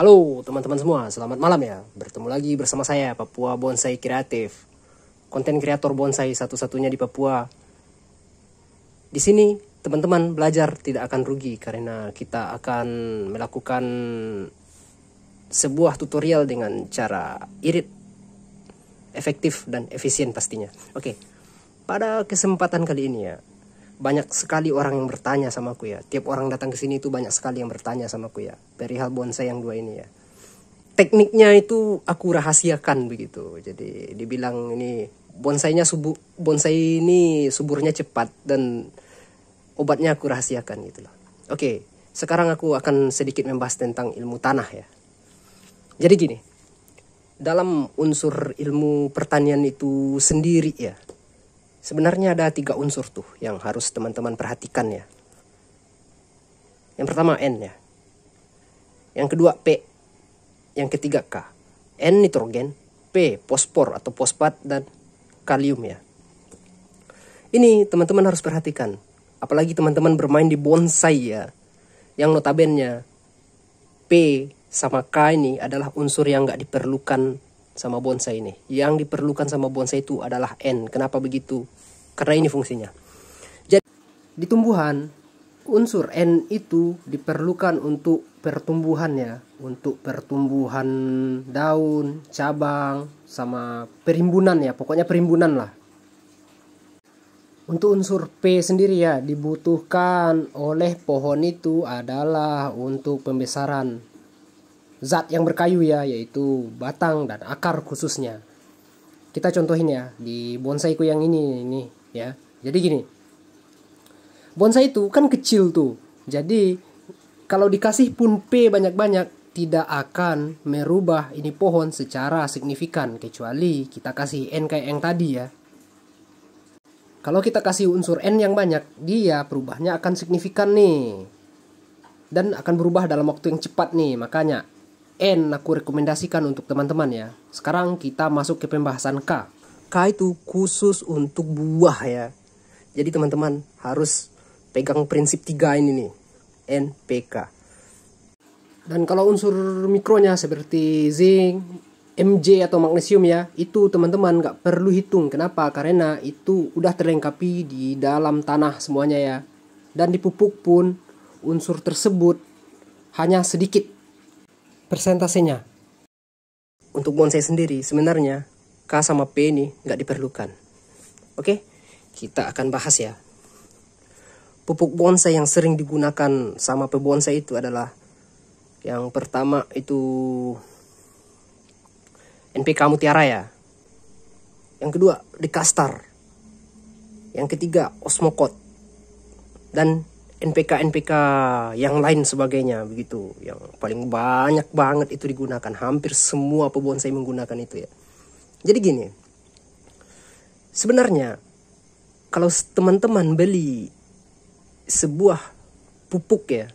Halo teman-teman semua, selamat malam ya. Bertemu lagi bersama saya, Papua Bonsai Kreatif. Konten kreator bonsai satu-satunya di Papua. Di sini, teman-teman belajar tidak akan rugi karena kita akan melakukan sebuah tutorial dengan cara irit, efektif, dan efisien pastinya. Oke, pada kesempatan kali ini ya, banyak sekali orang yang bertanya sama aku ya. Tiap orang datang ke sini itu banyak sekali yang bertanya sama aku ya. perihal bonsai yang dua ini ya. Tekniknya itu aku rahasiakan begitu. Jadi dibilang ini bonsainya subuh bonsai ini suburnya cepat dan obatnya aku rahasiakan gitu loh. Oke, sekarang aku akan sedikit membahas tentang ilmu tanah ya. Jadi gini, dalam unsur ilmu pertanian itu sendiri ya, Sebenarnya ada tiga unsur tuh yang harus teman-teman perhatikan ya. Yang pertama N ya. Yang kedua P. Yang ketiga K. N nitrogen, P fosfor atau fosfat dan kalium ya. Ini teman-teman harus perhatikan. Apalagi teman-teman bermain di bonsai ya. Yang notabennya P sama K ini adalah unsur yang nggak diperlukan sama bonsai ini. Yang diperlukan sama bonsai itu adalah N. Kenapa begitu? Karena ini fungsinya. Jadi di tumbuhan unsur N itu diperlukan untuk pertumbuhan ya, untuk pertumbuhan daun, cabang, sama perimbunan ya, pokoknya perimbunan lah. Untuk unsur P sendiri ya dibutuhkan oleh pohon itu adalah untuk pembesaran zat yang berkayu ya, yaitu batang dan akar khususnya. Kita contohin ya di bonsai ku yang ini ini ya. Jadi gini. Bonsai itu kan kecil tuh. Jadi kalau dikasih pun P banyak-banyak tidak akan merubah ini pohon secara signifikan kecuali kita kasih N kayak yang tadi ya. Kalau kita kasih unsur N yang banyak, dia perubahnya akan signifikan nih dan akan berubah dalam waktu yang cepat nih makanya N aku rekomendasikan untuk teman-teman ya. Sekarang kita masuk ke pembahasan K. K itu khusus untuk buah ya. Jadi teman-teman harus pegang prinsip tiga ini nih. N, P, K. Dan kalau unsur mikronya seperti zinc, MJ atau magnesium ya, itu teman-teman nggak perlu hitung. Kenapa? Karena itu udah terlengkapi di dalam tanah semuanya ya. Dan di pupuk pun unsur tersebut hanya sedikit persentasenya. Untuk bonsai sendiri sebenarnya K sama P ini nggak diperlukan. Oke, kita akan bahas ya. Pupuk bonsai yang sering digunakan sama pebonsai itu adalah yang pertama itu NPK Mutiara ya. Yang kedua Dekastar. Yang ketiga Osmokot. Dan NPK NPK yang lain sebagainya begitu yang paling banyak banget itu digunakan hampir semua saya menggunakan itu ya jadi gini sebenarnya kalau teman-teman beli sebuah pupuk ya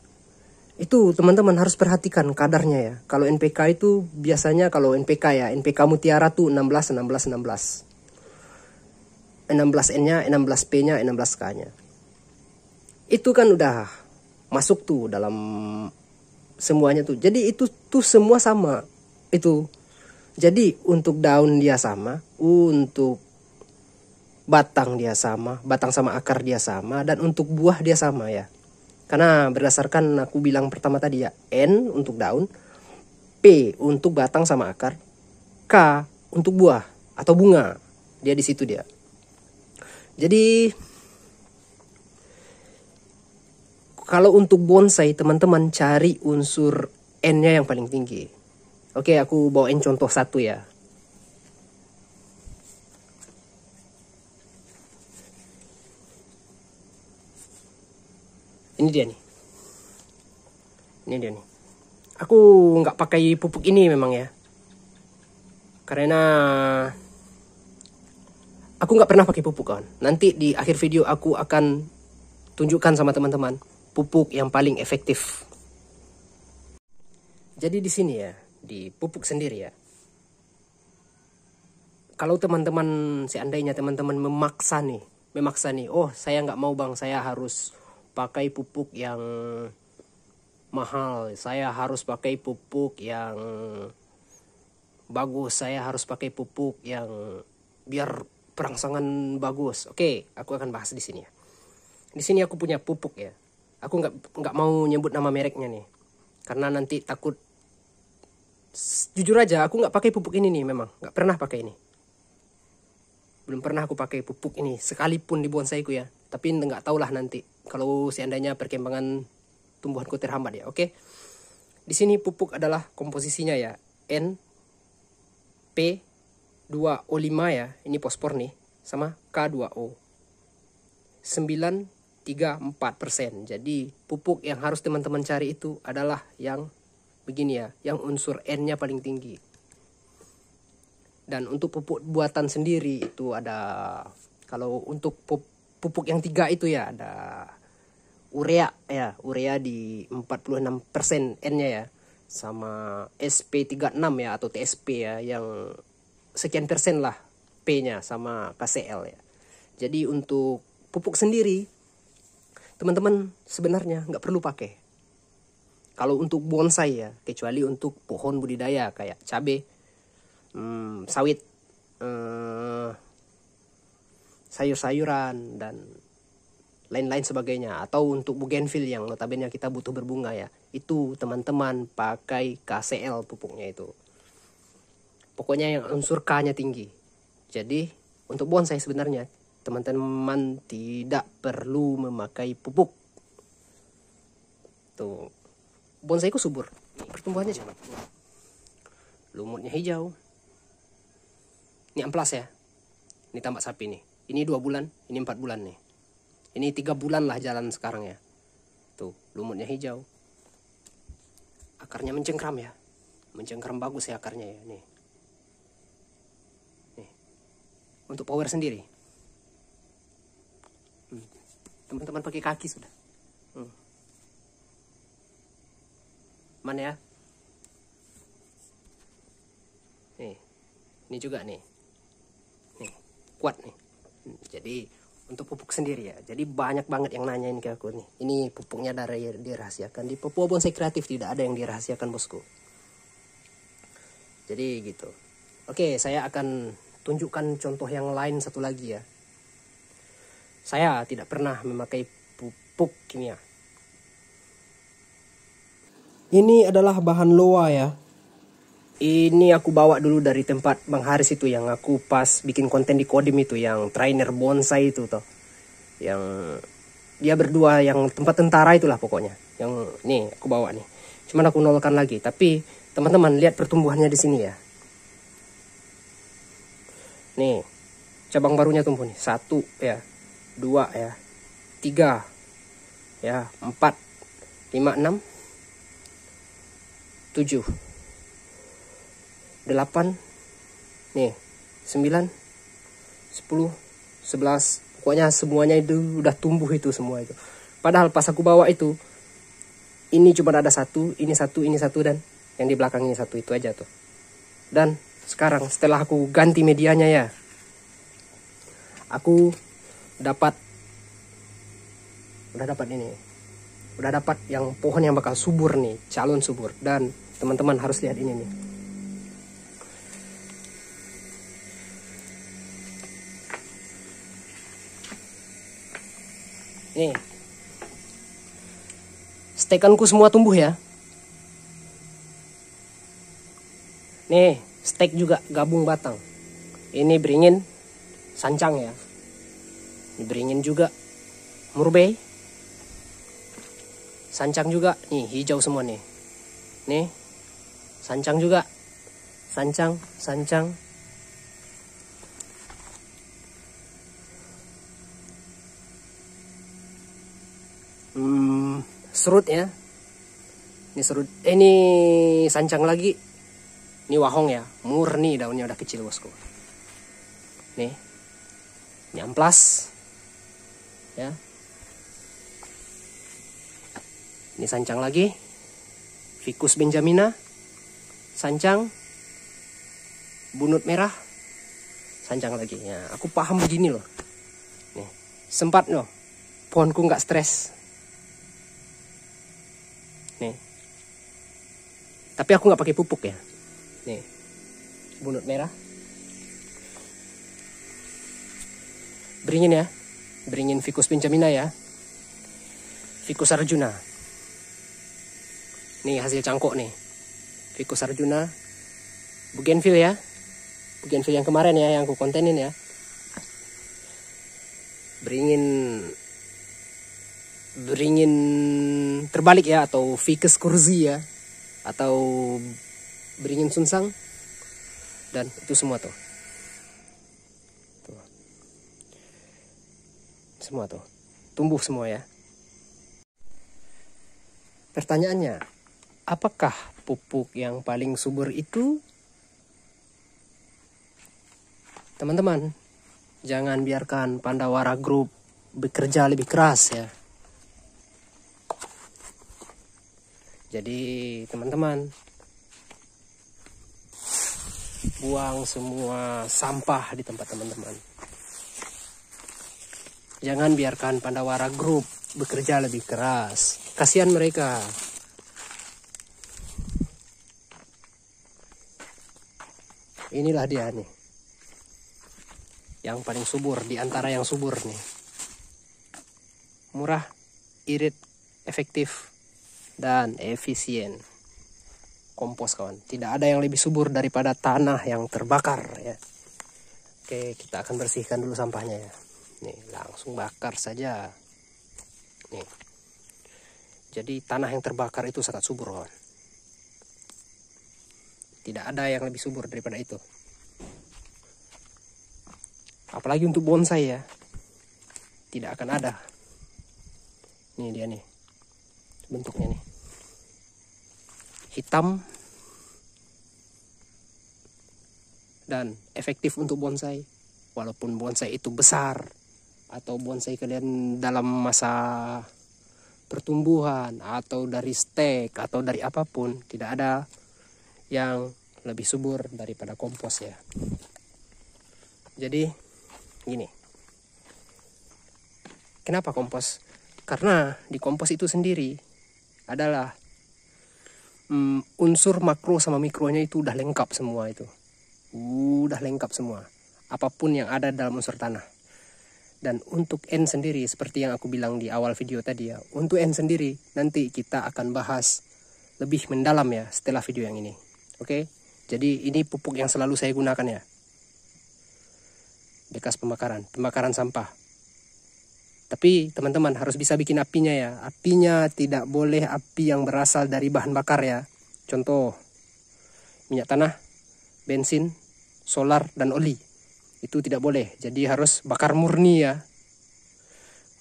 itu teman-teman harus perhatikan kadarnya ya kalau NPK itu biasanya kalau NPK ya NPK mutiara tuh 16 16 16 16 N nya 16 P nya 16 K nya itu kan udah masuk tuh dalam semuanya tuh jadi itu tuh semua sama itu jadi untuk daun dia sama untuk batang dia sama batang sama akar dia sama dan untuk buah dia sama ya karena berdasarkan aku bilang pertama tadi ya N untuk daun P untuk batang sama akar K untuk buah atau bunga dia di situ dia jadi kalau untuk bonsai teman-teman cari unsur N-nya yang paling tinggi. Oke, aku bawain contoh satu ya. Ini dia nih. Ini dia nih. Aku nggak pakai pupuk ini memang ya. Karena aku nggak pernah pakai pupuk kan. Nanti di akhir video aku akan tunjukkan sama teman-teman pupuk yang paling efektif. Jadi di sini ya, di pupuk sendiri ya. Kalau teman-teman, seandainya teman-teman memaksa nih, memaksa nih, oh saya nggak mau bang, saya harus pakai pupuk yang mahal, saya harus pakai pupuk yang bagus, saya harus pakai pupuk yang biar perangsangan bagus. Oke, aku akan bahas di sini ya. Di sini aku punya pupuk ya aku nggak nggak mau nyebut nama mereknya nih karena nanti takut jujur aja aku nggak pakai pupuk ini nih memang nggak pernah pakai ini belum pernah aku pakai pupuk ini sekalipun di bonsaiku ya tapi nggak tau lah nanti kalau seandainya perkembangan tumbuhanku terhambat ya oke di sini pupuk adalah komposisinya ya N P 2O5 ya ini fosfor nih sama K2O 9 34 persen. Jadi pupuk yang harus teman-teman cari itu adalah yang begini ya, yang unsur N-nya paling tinggi. Dan untuk pupuk buatan sendiri itu ada kalau untuk pupuk yang tiga itu ya ada urea ya, urea di 46 persen N-nya ya sama SP36 ya atau TSP ya yang sekian persen lah P-nya sama KCL ya. Jadi untuk pupuk sendiri teman-teman sebenarnya nggak perlu pakai. Kalau untuk bonsai ya, kecuali untuk pohon budidaya kayak cabai, hmm, sawit, eh, sayur-sayuran dan lain-lain sebagainya atau untuk bougainville yang notabene kita butuh berbunga ya itu teman-teman pakai KCL pupuknya itu pokoknya yang unsur K nya tinggi jadi untuk bonsai sebenarnya teman-teman tidak perlu memakai pupuk tuh bonsai bonsaiku subur pertumbuhannya cuma lumutnya hijau ini amplas ya ini tambak sapi nih ini dua bulan ini empat bulan nih ini tiga bulan lah jalan sekarang ya tuh lumutnya hijau akarnya mencengkram ya mencengkram bagus ya akarnya ya nih nih untuk power sendiri teman-teman pakai kaki sudah hmm. mana ya nih ini juga nih nih kuat nih hmm, jadi untuk pupuk sendiri ya jadi banyak banget yang nanyain ke aku nih ini pupuknya dari dirahasiakan di Papua Bonsai Kreatif tidak ada yang dirahasiakan bosku jadi gitu oke saya akan tunjukkan contoh yang lain satu lagi ya saya tidak pernah memakai pupuk kimia. Ini adalah bahan loa ya. Ini aku bawa dulu dari tempat Bang Haris itu yang aku pas bikin konten di Kodim itu yang trainer bonsai itu toh. Yang dia berdua yang tempat tentara itulah pokoknya. Yang nih aku bawa nih. Cuman aku nolkan lagi, tapi teman-teman lihat pertumbuhannya di sini ya. Nih, cabang barunya tumbuh nih. Satu ya dua ya tiga ya empat lima enam tujuh delapan nih sembilan sepuluh sebelas pokoknya semuanya itu udah tumbuh itu semua itu padahal pas aku bawa itu ini cuma ada satu ini satu ini satu dan yang di belakang ini satu itu aja tuh dan sekarang setelah aku ganti medianya ya aku dapat udah dapat ini udah dapat yang pohon yang bakal subur nih calon subur dan teman-teman harus lihat ini nih nih stekanku semua tumbuh ya nih stek juga gabung batang ini beringin sancang ya diberingin juga murbei sancang juga nih hijau semua nih nih sancang juga sancang sancang hmm, serut ya ini serut eh, ini sancang lagi ini wahong ya murni daunnya udah kecil bosku nih nyamplas ya ini sancang lagi ficus benjamina sancang bunut merah sancang lagi ya aku paham begini loh nih sempat loh pohonku nggak stres nih tapi aku nggak pakai pupuk ya nih bunut merah beringin ya beringin Ficus pinjamina ya. Ficus arjuna. Nih hasil cangkok nih. Ficus arjuna. Bugenvil ya. Bugenvil yang kemarin ya yang aku kontenin ya. Beringin beringin terbalik ya atau Ficus kurzi ya atau beringin sunsang dan itu semua tuh semua tuh. Tumbuh semua ya. Pertanyaannya, apakah pupuk yang paling subur itu? Teman-teman, jangan biarkan Pandawara Group bekerja lebih keras ya. Jadi, teman-teman, buang semua sampah di tempat teman-teman. Jangan biarkan Pandawara grup bekerja lebih keras. Kasihan mereka. Inilah dia nih. Yang paling subur di antara yang subur nih. Murah, irit, efektif, dan efisien. Kompos kawan, tidak ada yang lebih subur daripada tanah yang terbakar ya. Oke, kita akan bersihkan dulu sampahnya ya nih langsung bakar saja nih jadi tanah yang terbakar itu sangat subur kawan tidak ada yang lebih subur daripada itu apalagi untuk bonsai ya tidak akan ada ini dia nih bentuknya nih hitam dan efektif untuk bonsai walaupun bonsai itu besar atau bonsai kalian dalam masa pertumbuhan atau dari stek atau dari apapun tidak ada yang lebih subur daripada kompos ya jadi gini kenapa kompos karena di kompos itu sendiri adalah mm, unsur makro sama mikronya itu udah lengkap semua itu udah lengkap semua apapun yang ada dalam unsur tanah dan untuk N sendiri, seperti yang aku bilang di awal video tadi ya, untuk N sendiri nanti kita akan bahas lebih mendalam ya setelah video yang ini. Oke, jadi ini pupuk yang selalu saya gunakan ya. Bekas pembakaran, pembakaran sampah. Tapi teman-teman harus bisa bikin apinya ya. Apinya tidak boleh api yang berasal dari bahan bakar ya. Contoh, minyak tanah, bensin, solar, dan oli itu tidak boleh jadi harus bakar murni ya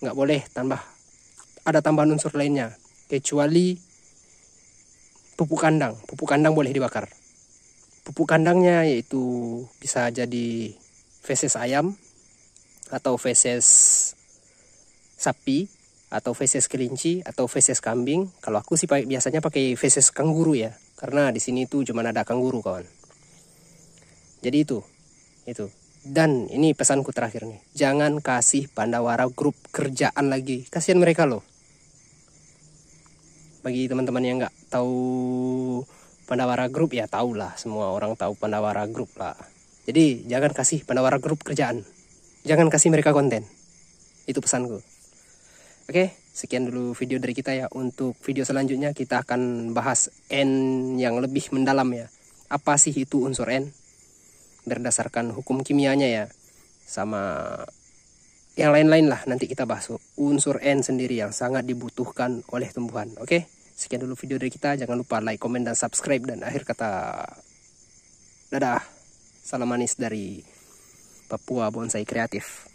nggak boleh tambah ada tambahan unsur lainnya kecuali pupuk kandang pupuk kandang boleh dibakar pupuk kandangnya yaitu bisa jadi feses ayam atau feses sapi atau feses kelinci atau feses kambing kalau aku sih biasanya pakai feses kanguru ya karena di sini itu cuma ada kanguru kawan jadi itu itu dan ini pesanku terakhir nih, jangan kasih Pandawara grup kerjaan lagi. Kasihan mereka loh. Bagi teman-teman yang nggak tahu Pandawara grup ya tau lah, semua orang tahu Pandawara grup lah. Jadi jangan kasih Pandawara grup kerjaan. Jangan kasih mereka konten. Itu pesanku. Oke, sekian dulu video dari kita ya. Untuk video selanjutnya kita akan bahas N yang lebih mendalam ya. Apa sih itu unsur N? berdasarkan hukum kimianya ya sama yang lain-lain lah nanti kita bahas unsur N sendiri yang sangat dibutuhkan oleh tumbuhan oke sekian dulu video dari kita jangan lupa like komen dan subscribe dan akhir kata dadah salam manis dari Papua Bonsai Kreatif